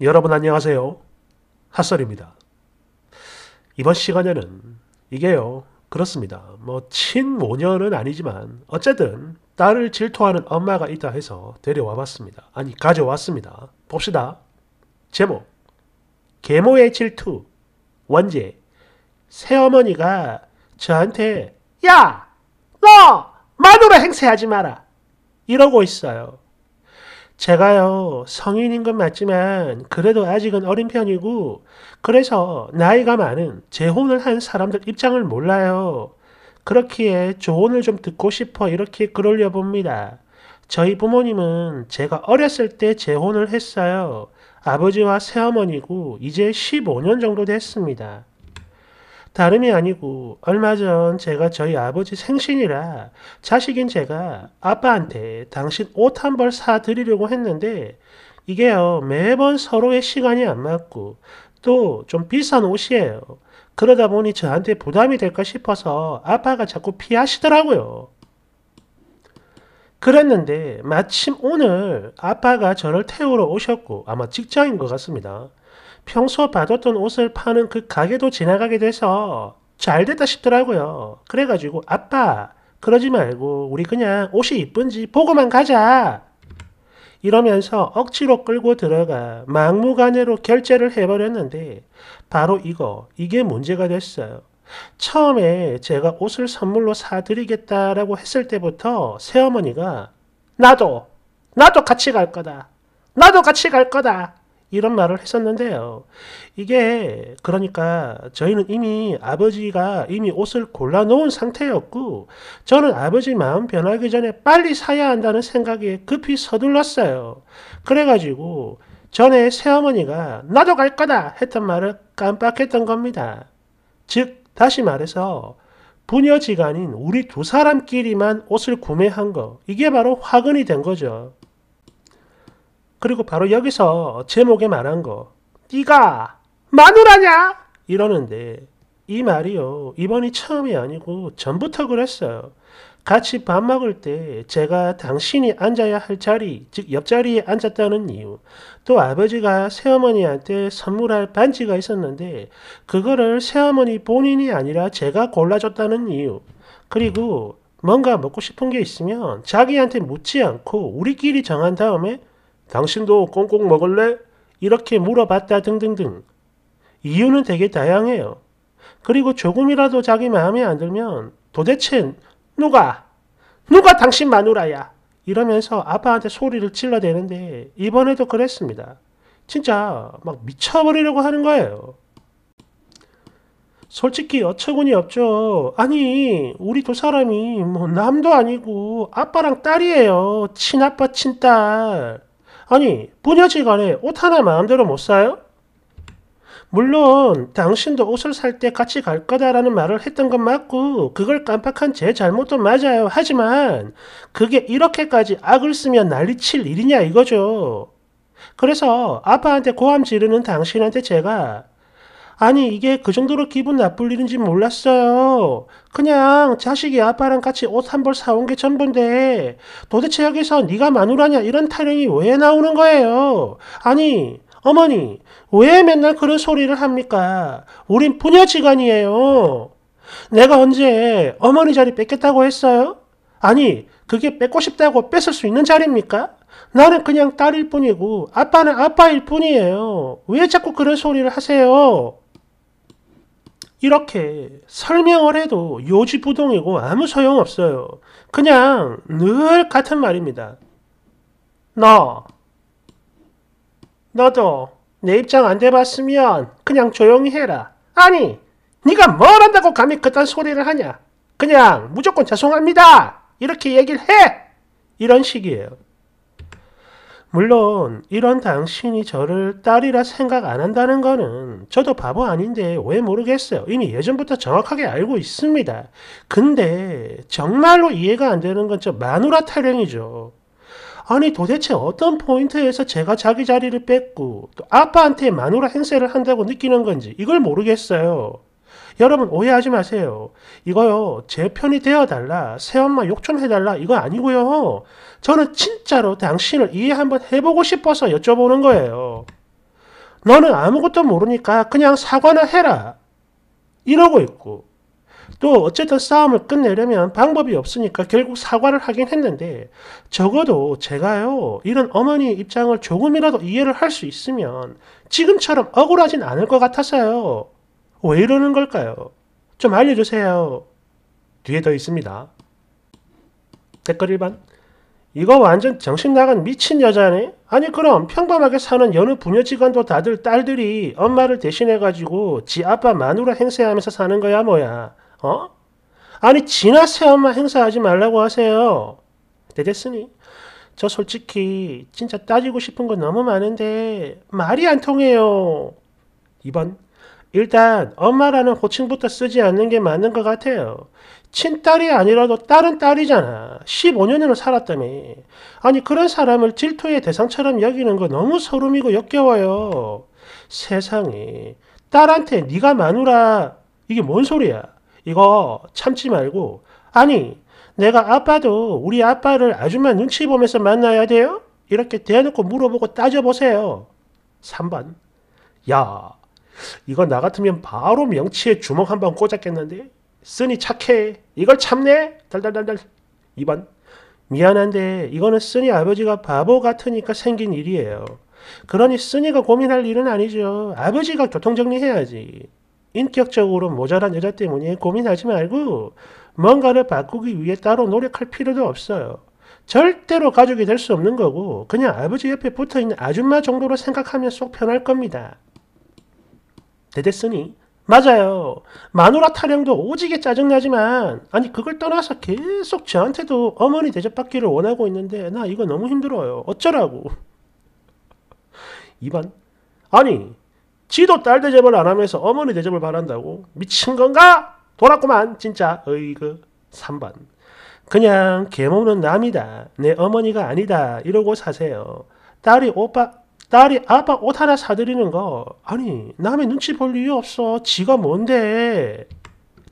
여러분 안녕하세요. 핫설입니다. 이번 시간에는 이게요. 그렇습니다. 뭐 친모녀는 아니지만 어쨌든 딸을 질투하는 엄마가 있다 해서 데려와 봤습니다. 아니 가져왔습니다. 봅시다. 제목 계모의 질투 원제 새어머니가 저한테 야! 너! 마누라 행세하지 마라! 이러고 있어요. 제가요, 성인인 건 맞지만, 그래도 아직은 어린 편이고, 그래서 나이가 많은 재혼을 한 사람들 입장을 몰라요. 그렇기에 조언을 좀 듣고 싶어 이렇게 글 올려봅니다. 저희 부모님은 제가 어렸을 때 재혼을 했어요. 아버지와 새어머니고, 이제 15년 정도 됐습니다. 다름이 아니고 얼마 전 제가 저희 아버지 생신이라 자식인 제가 아빠한테 당신 옷 한 벌 사드리려고 했는데 이게요 매번 서로의 시간이 안 맞고 또 좀 비싼 옷이에요. 그러다 보니 저한테 부담이 될까 싶어서 아빠가 자꾸 피하시더라고요. 그랬는데 마침 오늘 아빠가 저를 태우러 오셨고 아마 직장인 것 같습니다. 평소 받았던 옷을 파는 그 가게도 지나가게 돼서 잘 됐다 싶더라고요. 그래가지고 아빠 그러지 말고 우리 그냥 옷이 이쁜지 보고만 가자. 이러면서 억지로 끌고 들어가 막무가내로 결제를 해버렸는데 바로 이거 이게 문제가 됐어요. 처음에 제가 옷을 선물로 사드리겠다라고 했을 때부터 새어머니가 나도 나도 같이 갈 거다 나도 같이 갈 거다 이런 말을 했었는데요. 이게 그러니까 저희는 이미 아버지가 이미 옷을 골라 놓은 상태였고 저는 아버지 마음 변하기 전에 빨리 사야 한다는 생각에 급히 서둘렀어요. 그래가지고 전에 새어머니가 나도 갈 거다 했던 말을 깜빡했던 겁니다. 즉 다시 말해서 부녀지간인 우리 두 사람끼리만 옷을 구매한 거 이게 바로 화근이 된 거죠. 그리고 바로 여기서 제목에 말한 거 네가 마누라냐 이러는데 이 말이요 이번이 처음이 아니고 전부터 그랬어요. 같이 밥 먹을 때 제가 당신이 앉아야 할 자리, 즉 옆자리에 앉았다는 이유, 또 아버지가 새어머니한테 선물할 반지가 있었는데 그거를 새어머니 본인이 아니라 제가 골라줬다는 이유, 그리고 뭔가 먹고 싶은 게 있으면 자기한테 묻지 않고 우리끼리 정한 다음에 당신도 꽁꽁 먹을래? 이렇게 물어봤다 등등등. 이유는 되게 다양해요. 그리고 조금이라도 자기 마음에 안 들면 도대체 누가, 누가 당신 마누라야? 이러면서 아빠한테 소리를 질러대는데 이번에도 그랬습니다. 진짜 막 미쳐버리려고 하는 거예요. 솔직히 어처구니 없죠. 아니, 우리 두 사람이 뭐 남도 아니고 아빠랑 딸이에요. 친아빠, 친딸. 아니, 부녀지간에 옷 하나 마음대로 못 사요? 물론 당신도 옷을 살 때 같이 갈 거다라는 말을 했던 건 맞고 그걸 깜빡한 제 잘못도 맞아요. 하지만 그게 이렇게까지 악을 쓰며 난리칠 일이냐 이거죠. 그래서 아빠한테 고함 지르는 당신한테 제가 아니 이게 그 정도로 기분 나쁠 일인지 몰랐어요. 그냥 자식이 아빠랑 같이 옷 한 벌 사온 게 전부인데 도대체 여기서 네가 마누라냐 이런 타령이 왜 나오는 거예요? 아니 어머니 왜 맨날 그런 소리를 합니까? 우린 부녀지간이에요. 내가 언제 어머니 자리 뺏겠다고 했어요? 아니 그게 뺏고 싶다고 뺏을 수 있는 자리입니까? 나는 그냥 딸일 뿐이고 아빠는 아빠일 뿐이에요. 왜 자꾸 그런 소리를 하세요? 이렇게 설명을 해도 요지부동이고 아무 소용없어요. 그냥 늘 같은 말입니다. 너, 너도 내 입장 안 돼봤으면 그냥 조용히 해라. 아니, 네가 뭘 한다고 감히 그딴 소리를 하냐. 그냥 무조건 죄송합니다. 이렇게 얘기를 해. 이런 식이에요. 물론 이런 당신이 저를 딸이라 생각 안 한다는 거는 저도 바보 아닌데 왜 모르겠어요. 이미 예전부터 정확하게 알고 있습니다. 근데 정말로 이해가 안 되는 건 저 마누라 타령이죠. 아니 도대체 어떤 포인트에서 제가 자기 자리를 뺏고 또 아빠한테 마누라 행세를 한다고 느끼는 건지 이걸 모르겠어요. 여러분 오해하지 마세요. 이거요. 제 편이 되어달라. 새엄마 욕 좀 해달라. 이거 아니고요. 저는 진짜로 당신을 이해 한번 해보고 싶어서 여쭤보는 거예요. 너는 아무것도 모르니까 그냥 사과나 해라. 이러고 있고. 또 어쨌든 싸움을 끝내려면 방법이 없으니까 결국 사과를 하긴 했는데 적어도 제가요 이런 어머니 입장을 조금이라도 이해를 할 수 있으면 지금처럼 억울하진 않을 것 같아서요. 왜 이러는 걸까요? 좀 알려주세요. 뒤에 더 있습니다. 댓글 1번. 이거 완전 정신나간 미친 여자네? 아니 그럼 평범하게 사는 여느 부녀 직원도 다들 딸들이 엄마를 대신해가지고 지 아빠 마누라 행세하면서 사는 거야 뭐야. 어? 아니 지나 새엄마 행사하지 말라고 하세요. 대됐으니 저 솔직히 진짜 따지고 싶은 건 너무 많은데 말이 안 통해요. 2번 일단 엄마라는 호칭부터 쓰지 않는 게 맞는 것 같아요. 친딸이 아니라도 딸은 딸이잖아. 15년이나 살았다며. 아니 그런 사람을 질투의 대상처럼 여기는 거 너무 소름이고 역겨워요. 세상에 딸한테 네가 마누라 이게 뭔 소리야. 이거 참지 말고 아니 내가 아빠도 우리 아빠를 아줌마 눈치 보면서 만나야 돼요? 이렇게 대놓고 물어보고 따져보세요. 3번 야 이건 나 같으면 바로 명치에 주먹 한번 꽂았겠는데 쓰니 착해 이걸 참네 달달달달 2번 미안한데 이거는 쓰니 아버지가 바보 같으니까 생긴 일이에요 그러니 쓰니가 고민할 일은 아니죠 아버지가 교통정리해야지 인격적으로 모자란 여자 때문에 고민하지 말고 뭔가를 바꾸기 위해 따로 노력할 필요도 없어요 절대로 가족이 될 수 없는 거고 그냥 아버지 옆에 붙어있는 아줌마 정도로 생각하면 쏙 편할 겁니다 대댔으니 맞아요. 마누라 타령도 오지게 짜증나지만 아니 그걸 떠나서 계속 저한테도 어머니 대접받기를 원하고 있는데 나 이거 너무 힘들어요. 어쩌라고. 2번 아니 지도 딸 대접을 안 하면서 어머니 대접을 바란다고? 미친 건가? 돌았구만 진짜 어이그 3번 그냥 개몸는 남이다 내 어머니가 아니다 이러고 사세요 딸이 오빠 딸이 아빠 옷 하나 사드리는 거 아니 남의 눈치 볼 이유 없어 지가 뭔데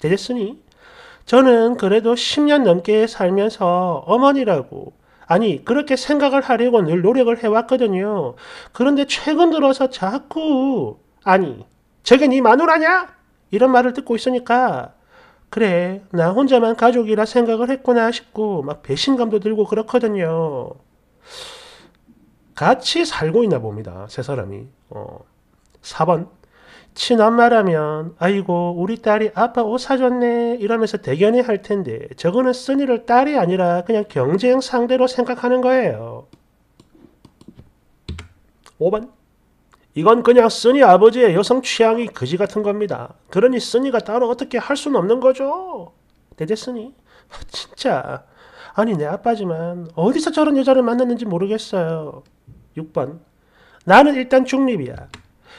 되겠으니 저는 그래도 10년 넘게 살면서 어머니라고 아니 그렇게 생각을 하려고 늘 노력을 해왔거든요 그런데 최근 들어서 자꾸 아니 저게 네 마누라냐 이런 말을 듣고 있으니까 그래 나 혼자만 가족이라 생각을 했구나 싶고 막 배신감도 들고 그렇거든요 같이 살고 있나 봅니다. 세 사람이. 어. 4번. 친엄마라면 아이고 우리 딸이 아빠 옷 사줬네 이러면서 대견해 할 텐데 저거는 쓰니를 딸이 아니라 그냥 경쟁 상대로 생각하는 거예요. 5번. 이건 그냥 쓰니 아버지의 여성 취향이 그지 같은 겁니다. 그러니 쓰니가 따로 어떻게 할 수는 없는 거죠. 대대쓰니. 진짜. 아니 내 아빠지만 어디서 저런 여자를 만났는지 모르겠어요. 6번 나는 일단 중립이야.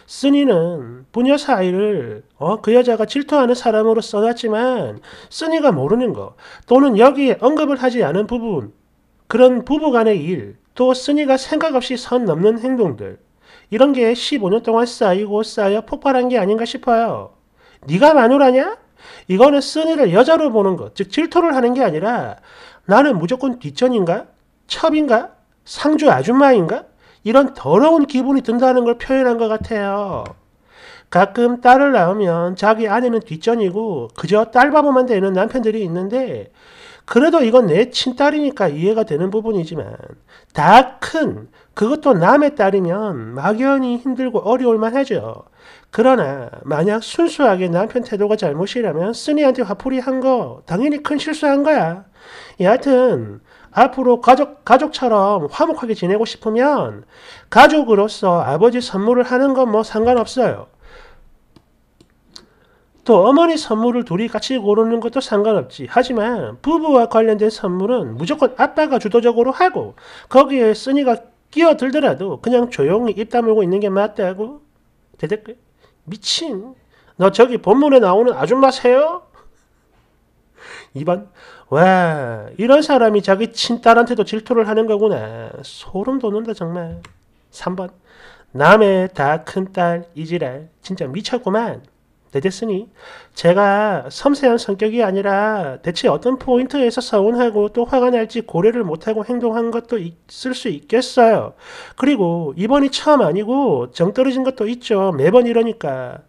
쓰니는 부녀 사이를 어, 그 여자가 질투하는 사람으로 써놨지만 쓰니가 모르는 것 또는 여기에 언급을 하지 않은 부분 그런 부부간의 일 또 쓰니가 생각 없이 선 넘는 행동들 이런 게 15년 동안 쌓이고 쌓여 폭발한 게 아닌가 싶어요. 네가 마누라냐? 이거는 쓰니를 여자로 보는 것, 즉 질투를 하는 게 아니라 나는 무조건 뒷전인가? 첩인가? 상주 아줌마인가? 이런 더러운 기분이 든다는 걸 표현한 것 같아요. 가끔 딸을 낳으면 자기 아내는 뒷전이고 그저 딸 바보만 되는 남편들이 있는데 그래도 이건 내 친딸이니까 이해가 되는 부분이지만 다 큰 그것도 남의 딸이면 막연히 힘들고 어려울만 하죠. 그러나 만약 순수하게 남편 태도가 잘못이라면 쓰니한테 화풀이 한거 당연히 큰 실수한 거야. 여하튼 앞으로 가족, 가족처럼 화목하게 지내고 싶으면 가족으로서 아버지 선물을 하는 건 뭐 상관없어요. 또 어머니 선물을 둘이 같이 고르는 것도 상관없지. 하지만 부부와 관련된 선물은 무조건 아빠가 주도적으로 하고 거기에 쓰니가 끼어들더라도 그냥 조용히 입 다물고 있는 게 맞다고. 대댓글 미친. 너 저기 본문에 나오는 아줌마세요? 2번 와 이런 사람이 자기 친딸한테도 질투를 하는 거구나. 소름 돋는다 정말. 3번 남의 다 큰 딸 이지랄 진짜 미쳤구만. 네 됐으니 제가 섬세한 성격이 아니라 대체 어떤 포인트에서 서운하고 또 화가 날지 고려를 못하고 행동한 것도 있을 수 있겠어요. 그리고 이번이 처음 아니고 정 떨어진 것도 있죠. 매번 이러니까.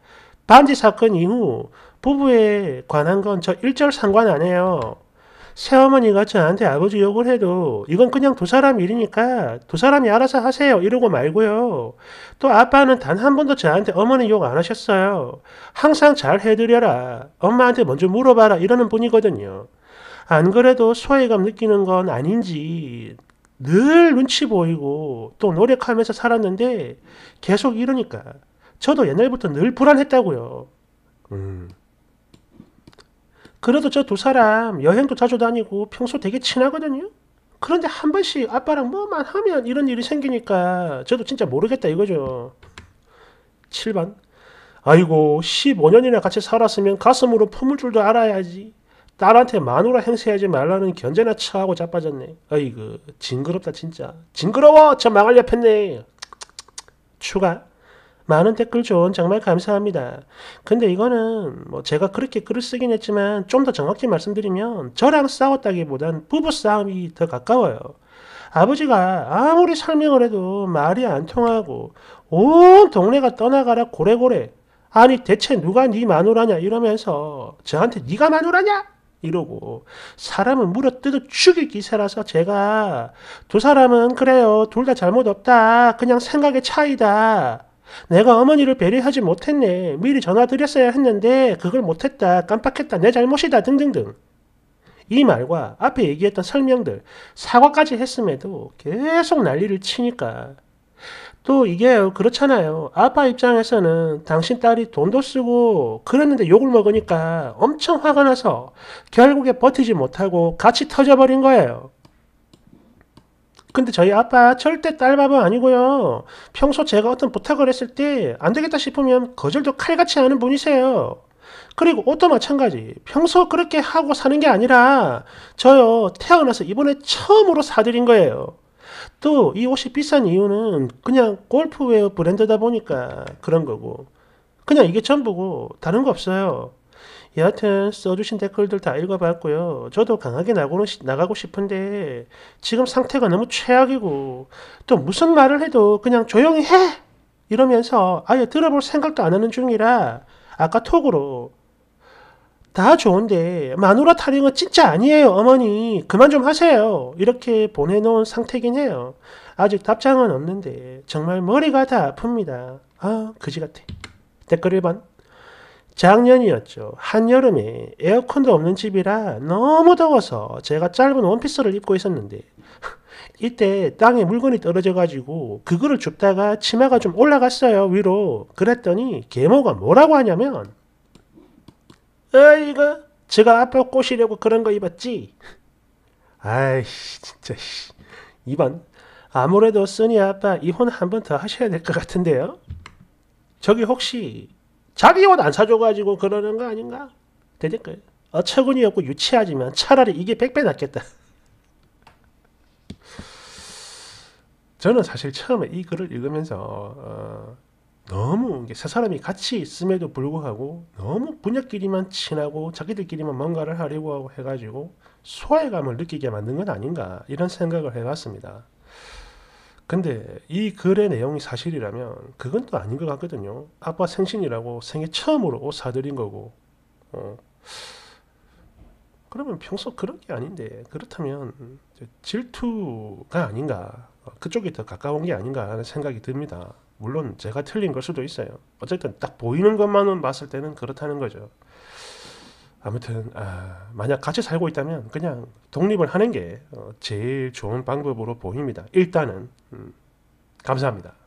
반지 사건 이후 부부에 관한 건 저 일절 상관 안 해요. 새어머니가 저한테 아버지 욕을 해도 이건 그냥 두 사람 일이니까 두 사람이 알아서 하세요 이러고 말고요. 또 아빠는 단 한 번도 저한테 어머니 욕 안 하셨어요. 항상 잘 해드려라. 엄마한테 먼저 물어봐라 이러는 분이거든요. 안 그래도 소외감 느끼는 건 아닌지 늘 눈치 보이고 또 노력하면서 살았는데 계속 이러니까 저도 옛날부터 늘 불안했다고요. 음. 그래도 저 두 사람 여행도 자주 다니고 평소 되게 친하거든요. 그런데 한 번씩 아빠랑 뭐만 하면 이런 일이 생기니까 저도 진짜 모르겠다 이거죠. 7번. 아이고 15년이나 같이 살았으면 가슴으로 품을 줄도 알아야지. 딸한테 마누라 행세하지 말라는 견제나 처하고 자빠졌네. 아이고 징그럽다 진짜. 징그러워 저 망할 옆했네. 추가. 많은 댓글 좋은 정말 감사합니다. 근데 이거는 뭐 제가 그렇게 글을 쓰긴 했지만 좀 더 정확히 말씀드리면 저랑 싸웠다기보단 부부 싸움이 더 가까워요. 아버지가 아무리 설명을 해도 말이 안 통하고 온 동네가 떠나가라 고래고래 아니 대체 누가 네 마누라냐 이러면서 저한테 네가 마누라냐 이러고 사람을 물어뜯어 죽일 기세라서 제가 두 사람은 그래요 둘 다 잘못 없다 그냥 생각의 차이다 내가 어머니를 배려하지 못했네. 미리 전화드렸어야 했는데 그걸 못했다. 깜빡했다. 내 잘못이다. 등등등. 이 말과 앞에 얘기했던 설명들, 사과까지 했음에도 계속 난리를 치니까. 또 이게 그렇잖아요. 아빠 입장에서는 당신 딸이 돈도 쓰고 그랬는데 욕을 먹으니까 엄청 화가 나서 결국에 버티지 못하고 같이 터져버린 거예요. 근데 저희 아빠 절대 딸바보 아니고요. 평소 제가 어떤 부탁을 했을 때 안 되겠다 싶으면 거절도 칼같이 하는 분이세요. 그리고 옷도 마찬가지. 평소 그렇게 하고 사는 게 아니라 저요 태어나서 이번에 처음으로 사드린 거예요. 또 이 옷이 비싼 이유는 그냥 골프웨어 브랜드다 보니까 그런 거고 그냥 이게 전부고 다른 거 없어요. 예, 여하튼 써주신 댓글들 다 읽어봤고요. 저도 강하게 나고는 나가고 싶은데 지금 상태가 너무 최악이고 또 무슨 말을 해도 그냥 조용히 해! 이러면서 아예 들어볼 생각도 안 하는 중이라 아까 톡으로 다 좋은데 마누라 타령은 진짜 아니에요 어머니 그만 좀 하세요 이렇게 보내놓은 상태긴 해요 아직 답장은 없는데 정말 머리가 다 아픕니다 아 그지 같아 댓글 1번 작년이었죠. 한여름에 에어컨도 없는 집이라 너무 더워서 제가 짧은 원피스를 입고 있었는데 이때 땅에 물건이 떨어져 가지고 그거를 줍다가 치마가 좀 올라갔어요 위로 그랬더니 계모가 뭐라고 하냐면 아이거 제가 아빠 꼬시려고 그런 거 입었지 아이씨 진짜 씨. 이번 아무래도 써니 아빠 이혼 한 번 더 하셔야 될 것 같은데요 저기 혹시 자기 옷 안 사줘가지고 그러는 거 아닌가? 되니까 어처구니 없고 유치하지만 차라리 이게 백배 낫겠다. 저는 사실 처음에 이 글을 읽으면서 어, 너무 세 사람이 같이 있음에도 불구하고 너무 분야끼리만 친하고 자기들끼리만 뭔가를 하려고 하고 해가지고 소외감을 느끼게 만든 건 아닌가 이런 생각을 해봤습니다. 근데 이 글의 내용이 사실이라면 그건 또 아닌 것 같거든요. 아빠 생신이라고 생애 처음으로 옷 사드린 거고. 어. 그러면 평소 그런 게 아닌데 그렇다면 질투가 아닌가 어, 그쪽이 더 가까운 게 아닌가 하는 생각이 듭니다. 물론 제가 틀린 걸 수도 있어요. 어쨌든 딱 보이는 것만은 봤을 때는 그렇다는 거죠. 아무튼 아, 만약 같이 살고 있다면 그냥 독립을 하는 게 어, 제일 좋은 방법으로 보입니다. 일단은 음, 감사합니다.